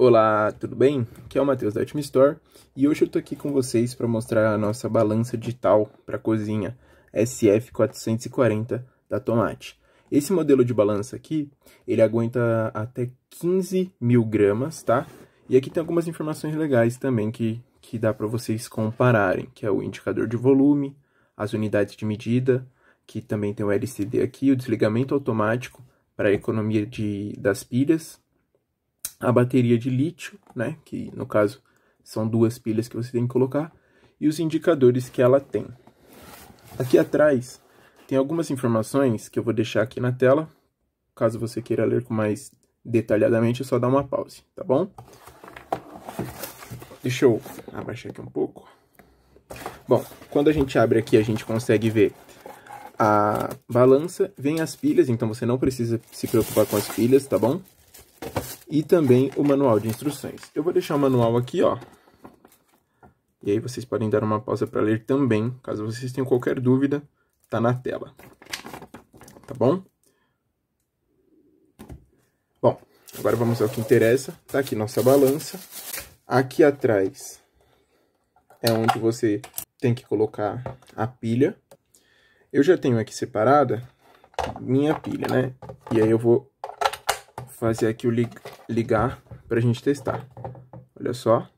Olá, tudo bem? Aqui é o Matheus da Ultimate Store e hoje eu tô aqui com vocês para mostrar a nossa balança digital para cozinha SF440 da Tomate. Esse modelo de balança aqui, ele aguenta até 15 mil gramas, tá? E aqui tem algumas informações legais também que, que dá para vocês compararem, que é o indicador de volume, as unidades de medida, que também tem o LCD aqui, o desligamento automático para economia de, das pilhas, a bateria de lítio, né, que no caso são duas pilhas que você tem que colocar, e os indicadores que ela tem. Aqui atrás tem algumas informações que eu vou deixar aqui na tela, caso você queira ler com mais detalhadamente, é só dar uma pause, tá bom? Deixa eu abaixar aqui um pouco. Bom, quando a gente abre aqui, a gente consegue ver a balança, vem as pilhas, então você não precisa se preocupar com as pilhas, tá bom? e também o manual de instruções. Eu vou deixar o manual aqui, ó. E aí vocês podem dar uma pausa para ler também, caso vocês tenham qualquer dúvida, tá na tela. Tá bom? Bom, agora vamos ao que interessa. Tá aqui nossa balança. Aqui atrás é onde você tem que colocar a pilha. Eu já tenho aqui separada minha pilha, né? E aí eu vou fazer aqui é o ligar para a gente testar. Olha só.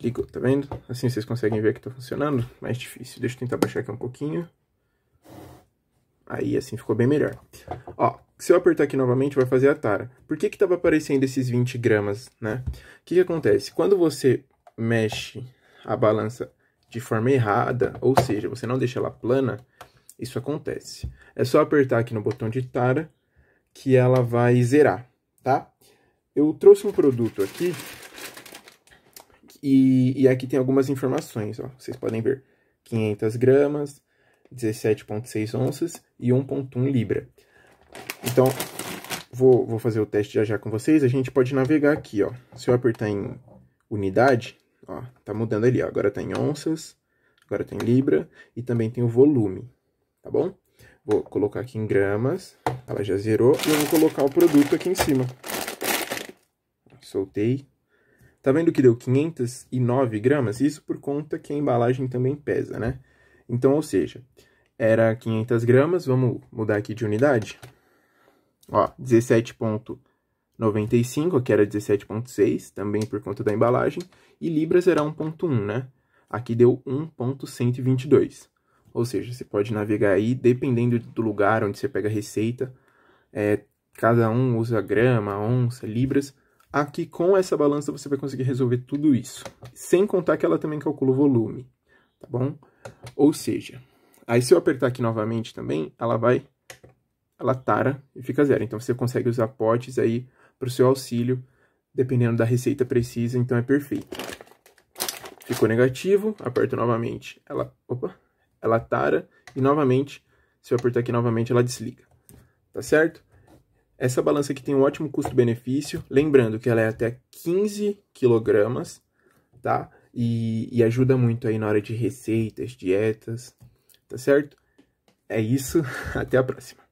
Ligou, tá vendo? Assim vocês conseguem ver que está funcionando. Mais difícil. Deixa eu tentar baixar aqui um pouquinho. Aí assim ficou bem melhor. Ó, se eu apertar aqui novamente vai fazer a tara. Por que que tava aparecendo esses 20 gramas, né? O que que acontece? Quando você mexe a balança de forma errada, ou seja, você não deixa ela plana, isso acontece. É só apertar aqui no botão de tara que ela vai zerar, tá? Eu trouxe um produto aqui e, e aqui tem algumas informações, ó, vocês podem ver. 500 gramas, 17,6 onças e 1,1 libra. Então, vou, vou fazer o teste já já com vocês. A gente pode navegar aqui, ó. Se eu apertar em unidade, ó, tá mudando ali, ó. Agora tá em onças, agora tem tá libra e também tem o volume, tá bom? Vou colocar aqui em gramas. Ela já zerou. E eu vou colocar o produto aqui em cima. Soltei. Tá vendo que deu 509 gramas? Isso por conta que a embalagem também pesa, né? Então, ou seja, era 500 gramas. Vamos mudar aqui de unidade. Ó, 17,95. Aqui era 17,6. Também por conta da embalagem. E libras era 1,1, né? Aqui deu 1,122. Ou seja, você pode navegar aí dependendo do lugar onde você pega a receita. É, cada um usa grama, onça, libras. Aqui com essa balança você vai conseguir resolver tudo isso. Sem contar que ela também calcula o volume, tá bom? Ou seja, aí se eu apertar aqui novamente também, ela vai, ela tara e fica zero. Então você consegue usar potes aí para o seu auxílio, dependendo da receita precisa, então é perfeito. Ficou negativo, aperto novamente, ela, opa, ela tara e novamente, se eu apertar aqui novamente, ela desliga. Tá certo? Essa balança aqui tem um ótimo custo-benefício, lembrando que ela é até 15 kg, tá? E, e ajuda muito aí na hora de receitas, dietas, tá certo? É isso, até a próxima.